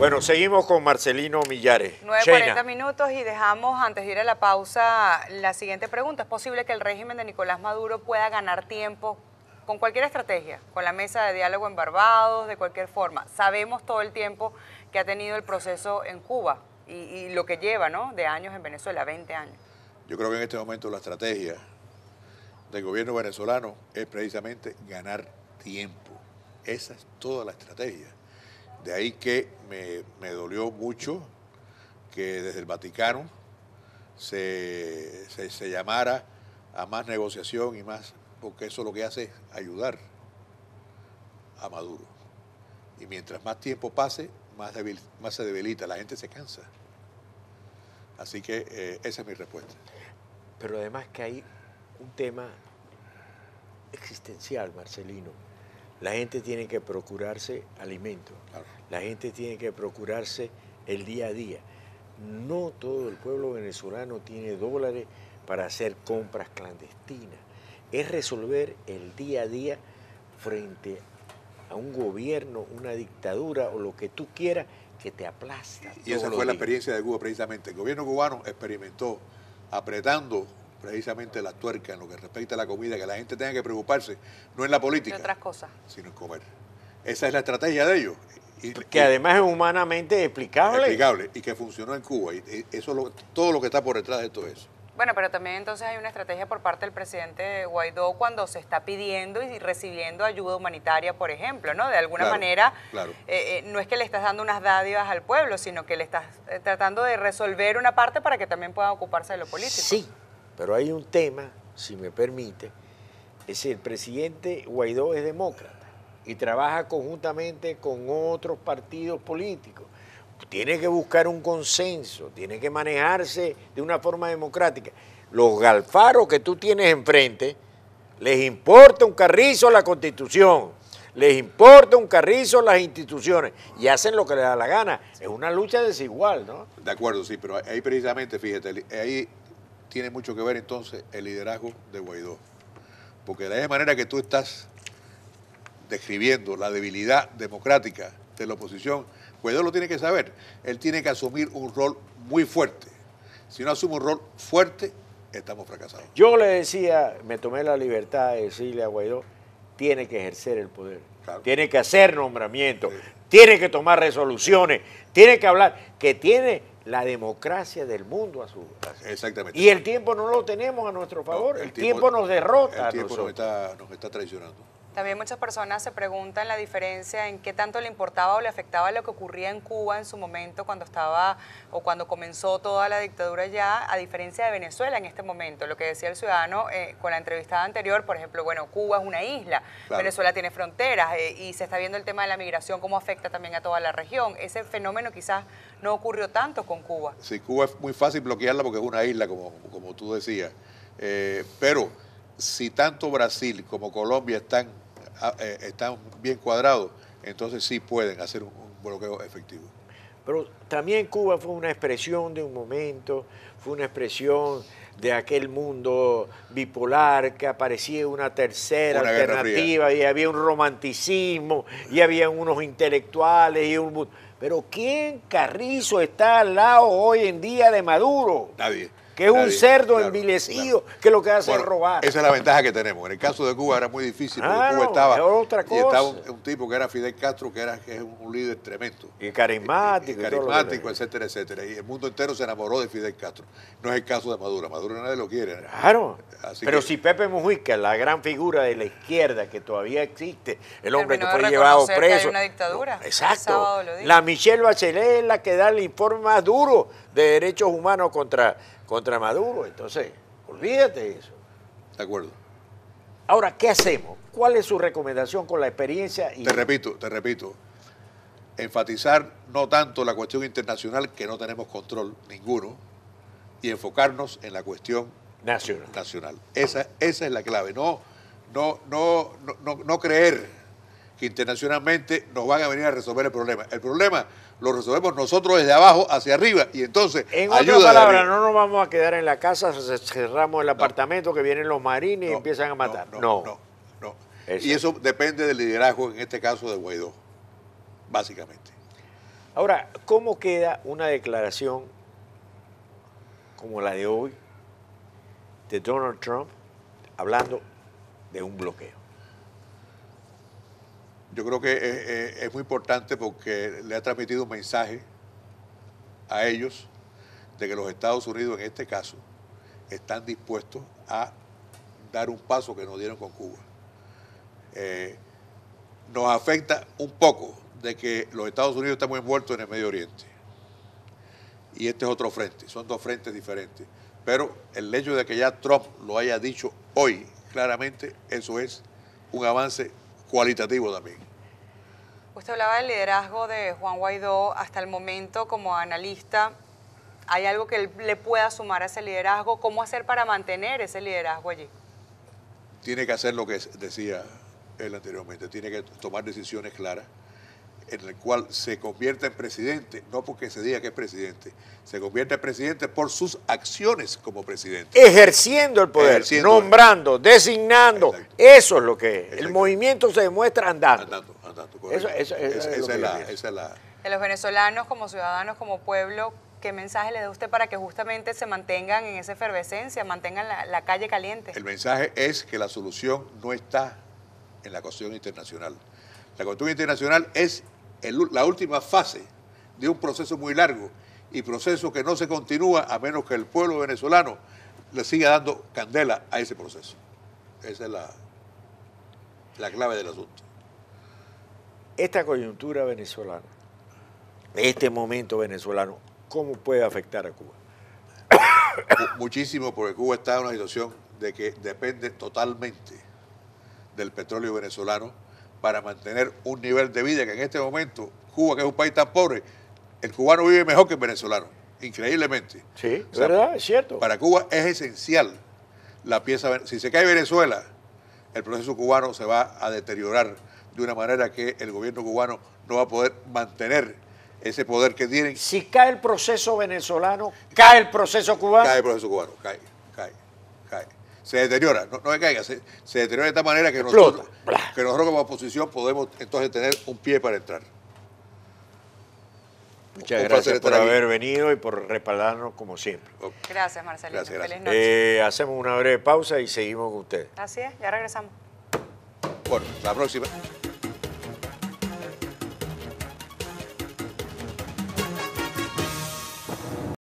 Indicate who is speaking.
Speaker 1: Bueno, seguimos con Marcelino Millares. 9.40
Speaker 2: minutos y dejamos, antes de ir a la pausa, la siguiente pregunta. ¿Es posible que el régimen de Nicolás Maduro pueda ganar tiempo con cualquier estrategia, con la mesa de diálogo en Barbados, de cualquier forma? Sabemos todo el tiempo que ha tenido el proceso en Cuba y, lo que lleva, ¿no?, de años en Venezuela, 20 años.
Speaker 3: Yo creo que en este momento la estrategia del gobierno venezolano es precisamente ganar tiempo. Esa es toda la estrategia. De ahí que me, dolió mucho que desde el Vaticano se, llamara a más negociación y más, porque eso lo que hace es ayudar a Maduro. Y mientras más tiempo pase, más, más se debilita, la gente se cansa. Así que eh, esa es mi respuesta.
Speaker 1: Pero además que hay un tema existencial, Marcelino, la gente tiene que procurarse alimento, la gente tiene que procurarse el día a día. No todo el pueblo venezolano tiene dólares para hacer compras clandestinas. Es resolver el día a día
Speaker 3: frente a un gobierno, una dictadura o lo que tú quieras que te
Speaker 1: aplasta. Y esa fue la experiencia
Speaker 3: de Cuba precisamente. El gobierno cubano experimentó apretando precisamente la tuerca en lo que respecta a la comida, que la gente tenga que preocuparse, no en la política, sino en comer. Esa es la estrategia de ellos. Y, que además es humanamente explicable. Explicable y que funcionó en Cuba. Y eso todo lo que está por detrás de todo eso.
Speaker 2: Bueno, pero también entonces hay una estrategia por parte del presidente Guaidó cuando se está pidiendo y recibiendo ayuda humanitaria, por ejemplo, ¿no? De alguna manera, eh, eh, no es que le estás dando unas dádivas al pueblo, sino que le estás eh, tratando de resolver una parte para que también pueda ocuparse de lo político. Sí,
Speaker 1: pero hay un tema, si me permite, es el presidente Guaidó es demócrata y trabaja conjuntamente con otros partidos políticos. Tiene que buscar un consenso, tiene que manejarse de una forma democrática. Los galfaros que tú tienes enfrente, les importa un carrizo la constitución, les importa un carrizo las instituciones y hacen lo que les da la gana.
Speaker 3: Es una lucha desigual, ¿no? De acuerdo, sí, pero ahí precisamente, fíjate, ahí tiene mucho que ver entonces el liderazgo de Guaidó. Porque de la manera que tú estás describiendo la debilidad democrática de la oposición, Guaidó lo tiene que saber. Él tiene que asumir un rol muy fuerte. Si no asume un rol fuerte, estamos fracasados. Yo le decía, me tomé la libertad de decirle a Guaidó, tiene
Speaker 1: que ejercer el poder, tiene que hacer nombramientos, tiene que tomar resoluciones, tiene que hablar, que tiene la democracia del mundo a su Exactamente. Y el tiempo no lo tenemos a nuestro favor, el, tiempo, nos derrota. tiempo Nos,
Speaker 3: está, nos está traicionando.
Speaker 2: También muchas personas se preguntan la diferencia en qué tanto le importaba o le afectaba lo que ocurría en Cuba en su momento cuando estaba o cuando comenzó toda la dictadura ya, a diferencia de Venezuela en este momento. Lo que decía el ciudadano eh, con la entrevistada anterior, por ejemplo, bueno, Cuba es una isla, Venezuela tiene fronteras eh, y se está viendo el tema de la migración, cómo afecta también a toda la región. Ese fenómeno quizás no ocurrió tanto con Cuba.
Speaker 3: Sí, Cuba es muy fácil bloquearla porque es una isla, como, como tú decías. Eh, pero si tanto Brasil como Colombia están, ah, eh, están bien cuadrados, entonces sí pueden hacer un, bloqueo efectivo.
Speaker 1: Pero también Cuba fue una expresión de un momento, fue una expresión de aquel mundo bipolar que aparecía una tercera alternativa y había un romanticismo y había unos intelectuales y un... Pero ¿quién carrizo está al lado hoy en día de Maduro?
Speaker 3: Nadie que es un cerdo
Speaker 1: envilecido, que lo que hace es robar.
Speaker 3: Esa es la ventaja que tenemos. En el caso de Cuba era muy difícil, porque Cuba estaba. un, tipo que era Fidel Castro, que, era, que es un líder tremendo. Y carismático. carismático, etcétera, etcétera. Y el mundo entero se enamoró de Fidel Castro. No es el caso de Maduro. Maduro nadie lo quiere.
Speaker 1: Claro. pero si
Speaker 3: Pepe Mujica, la gran figura de la izquierda que todavía
Speaker 1: existe, el hombre que fue llevado preso. Que una
Speaker 2: dictadura. exacto.
Speaker 1: La Michelle Bachelet es la que da el informe más duro de derechos humanos contra contra Maduro. Entonces,
Speaker 3: olvídate de eso. De acuerdo. Ahora, ¿qué hacemos? ¿Cuál es su recomendación con la experiencia? Y... Te repito, te repito. Enfatizar no tanto la cuestión internacional, que no tenemos control ninguno, y enfocarnos en la cuestión nacional. nacional. Esa, esa es la clave. No, no, no, no, no creer que internacionalmente nos van a venir a resolver el problema. El problema lo resolvemos nosotros desde abajo hacia arriba y entonces... En otras palabras,
Speaker 1: no nos vamos a quedar en la casa, cerramos el apartamento, que vienen los marines y empiezan a matar. No, no,
Speaker 3: no. Y eso depende del liderazgo, en este caso de Guaidó, básicamente.
Speaker 1: Ahora, ¿cómo queda una declaración como la de hoy
Speaker 3: de Donald Trump hablando de un bloqueo? Yo creo que eh, eh, es, muy importante porque le ha transmitido un mensaje a ellos de que los Estados Unidos en este caso están dispuestos a dar un paso que no dieron con Cuba. Eh, nos afecta un poco de que los Estados Unidos estamos envueltos en el Medio Oriente. Y este es otro frente, son dos frentes diferentes. Pero el hecho de que ya Trump lo haya dicho hoy, claramente, eso es un avance cualitativo también. Usted
Speaker 2: pues hablaba del liderazgo de Juan Guaidó hasta el momento como analista. ¿Hay algo que le pueda sumar a ese liderazgo? ¿Cómo hacer para mantener ese liderazgo allí?
Speaker 3: Tiene que hacer lo que decía él anteriormente, tiene que tomar decisiones claras, en el cual se convierte en presidente, no porque se diga que es presidente, se convierte en presidente por sus acciones como presidente.
Speaker 1: Ejerciendo el poder,
Speaker 3: nombrando, designando, eso es lo que El movimiento
Speaker 1: se demuestra andando. Andando, andando, Eso, es, esa, es la,
Speaker 2: los venezolanos como ciudadanos, como pueblo, ¿qué mensaje le da usted para que justamente se mantengan en esa efervescencia, mantengan la, calle caliente?
Speaker 3: El mensaje es que la solución no está en la cuestión Internacional. La cuestión Internacional es la última fase de un proceso muy largo y proceso que no se continúa a menos que el pueblo venezolano le siga dando candela a ese proceso. Esa es la, la clave del asunto. Esta coyuntura venezolana, este momento venezolano, ¿cómo puede afectar a Cuba? Muchísimo, porque Cuba está en una situación de que depende totalmente del petróleo venezolano para mantener un nivel de vida que en este momento Cuba, que es un país tan pobre, el cubano vive mejor que el venezolano, increíblemente. Sí, ¿verdad? Es cierto. Para Cuba es esencial la pieza. Si se cae Venezuela, el proceso cubano se va a deteriorar de una manera que el gobierno cubano no va a poder mantener ese poder que tiene. Si cae el proceso venezolano, cae el proceso cubano. Cae el proceso cubano, cae, cae, cae se deteriora, no, no se caiga, se, deteriora de tal manera que nosotros, que nosotros como oposición podemos entonces tener un pie para entrar.
Speaker 2: Muchas gracias por haber
Speaker 3: venido y por respaldarnos como siempre. Gracias, Marcelino. Feliz noche.
Speaker 1: Eh, hacemos una breve pausa y seguimos con ustedes.
Speaker 2: Así es, ya regresamos.
Speaker 1: Bueno, la
Speaker 3: próxima.